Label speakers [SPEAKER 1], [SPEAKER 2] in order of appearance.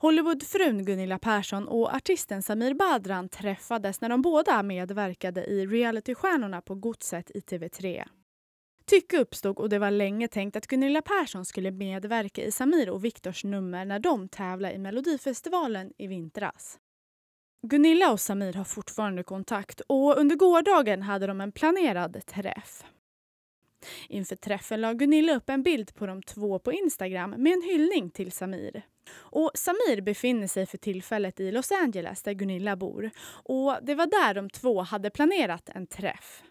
[SPEAKER 1] Hollywoodfrun Gunilla Persson och artisten Samir Badran träffades när de båda medverkade i realitystjärnorna på Godset i TV3. Tycke uppstod och det var länge tänkt att Gunilla Persson skulle medverka i Samir och Viktors nummer när de tävlade i Melodifestivalen i vintras. Gunilla och Samir har fortfarande kontakt och under gårdagen hade de en planerad träff. Inför träffen la Gunilla upp en bild på de två på Instagram med en hyllning till Samir. Och Samir befinner sig för tillfället i Los Angeles där Gunilla bor. Och Det var där de två hade planerat en träff.